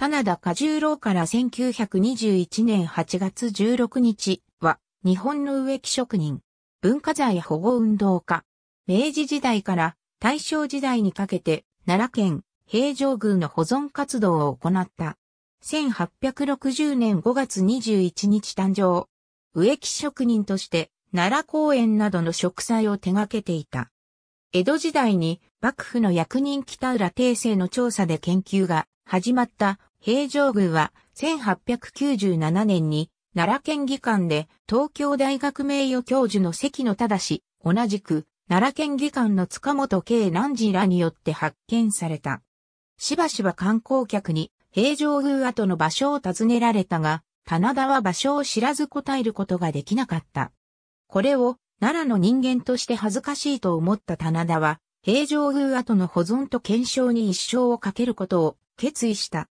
棚田過重郎から1921年8月16日は、日本の植木職人、文化財保護運動家。明治時代から大正時代にかけて、奈良県平城宮の保存活動を行った。1860年5月21日誕生。植木職人として、奈良公園などの植栽を手掛けていた。江戸時代に幕府の役人北浦帝政の調査で研究が始まった平城宮は1897年に奈良県議官で東京大学名誉教授の関野正、同じく奈良県議官の塚本慶南寺らによって発見された。しばしば観光客に平城宮跡の場所を尋ねられたが、棚田は場所を知らず答えることができなかった。これを奈良の人間として恥ずかしいと思った棚田は、平城宮跡の保存と検証に一生をかけることを決意した。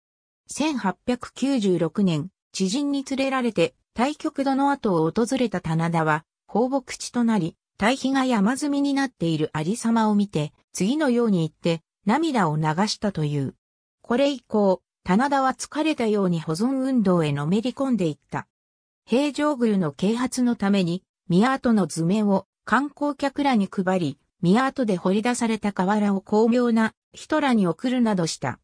1896年、知人に連れられて、対極土の後を訪れた棚田は、放牧地となり、大肥が山積みになっている有様を見て、次のように言って、涙を流したという。これ以降、棚田は疲れたように保存運動へのめり込んでいった。平城宮の啓発のために、宮跡の図面を観光客らに配り、宮跡で掘り出された瓦を巧妙な人らに送るなどした。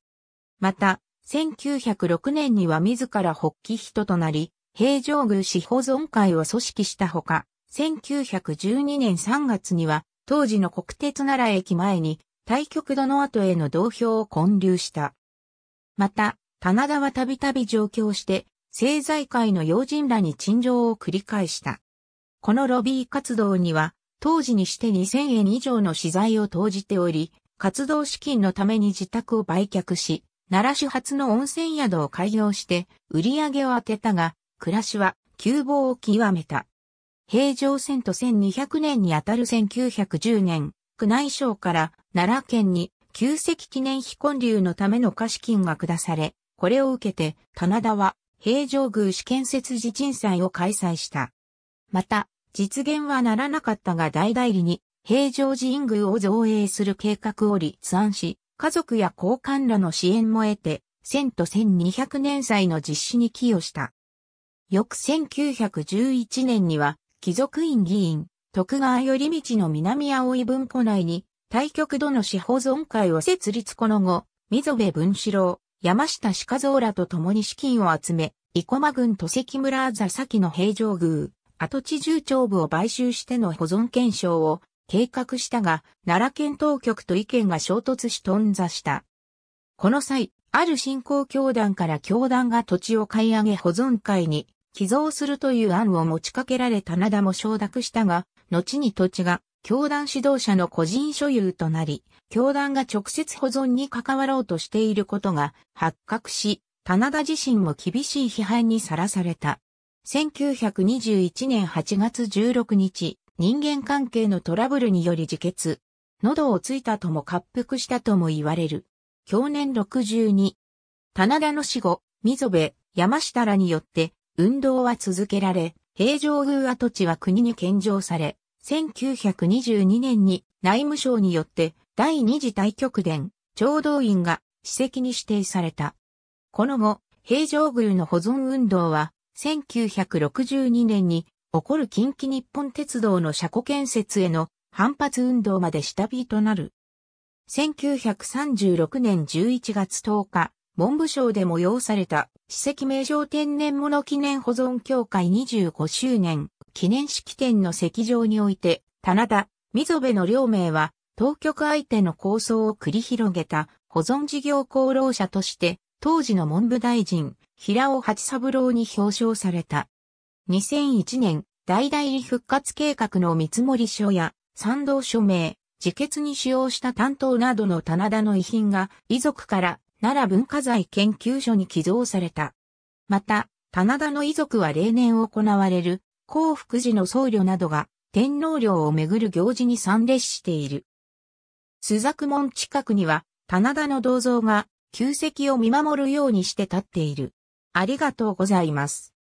また、1906年には自ら発起人となり、平城宮市保存会を組織したほか、1912年3月には、当時の国鉄奈良駅前に、対局戸の後への同票を混流した。また、棚田はたびたび上京して、政財界の要人らに陳情を繰り返した。このロビー活動には、当時にして2000円以上の資材を投じており、活動資金のために自宅を売却し、奈良市初の温泉宿を開業して売り上げを当てたが、暮らしは窮乏を極めた。平城遷都1200年にあたる1910年、宮内省から奈良県に旧石記念碑建立のための貸金が下され、これを受けて棚田は平城宮市建設地鎮祭を開催した。また、実現はならなかったが大代理に平城寺院宮を造営する計画を立案し、家族や高官らの支援も得て、1000と1200年祭の実施に寄与した。翌1911年には、貴族院議員、徳川頼道の南葵文庫内に、対局度の司法存会を設立この後、溝部文四郎、山下鹿蔵らと共に資金を集め、生駒郡戸関村座崎の平城宮、跡地重長部を買収しての保存検証を計画したが、奈良県当局と意見が衝突し頓挫した。この際、ある信仰教団から教団が土地を買い上げ保存会に寄贈するという案を持ちかけられ棚田も承諾したが、後に土地が教団指導者の個人所有となり、教団が直接保存に関わろうとしていることが発覚し、棚田自身も厳しい批判にさらされた。1921年8月16日、人間関係のトラブルにより自決。喉をついたとも滑腹したとも言われる。去年62。棚田の死後、溝部、山下らによって、運動は続けられ、平城宮跡地は国に献上され、1922年に内務省によって第二次大極殿、聴導院が史跡に指定された。この後、平城宮の保存運動は、1962年に起こる近畿日本鉄道の車庫建設への反発運動まで下火となる。1936年11月10日、文部省で催された、史跡名称天然物記念保存協会25周年記念式典の席上において、棚田、溝部の両名は、当局相手の構想を繰り広げた保存事業功労者として、当時の文部大臣、平尾八三郎に表彰された。2001年、大々に復活計画の見積書や、賛同署名、自決に使用した担当などの棚田の遺品が遺族から奈良文化財研究所に寄贈された。また、棚田の遺族は例年行われる幸福寺の僧侶などが天皇陵をめぐる行事に参列している。朱雀門近くには棚田の銅像が旧跡を見守るようにして立っている。ありがとうございます。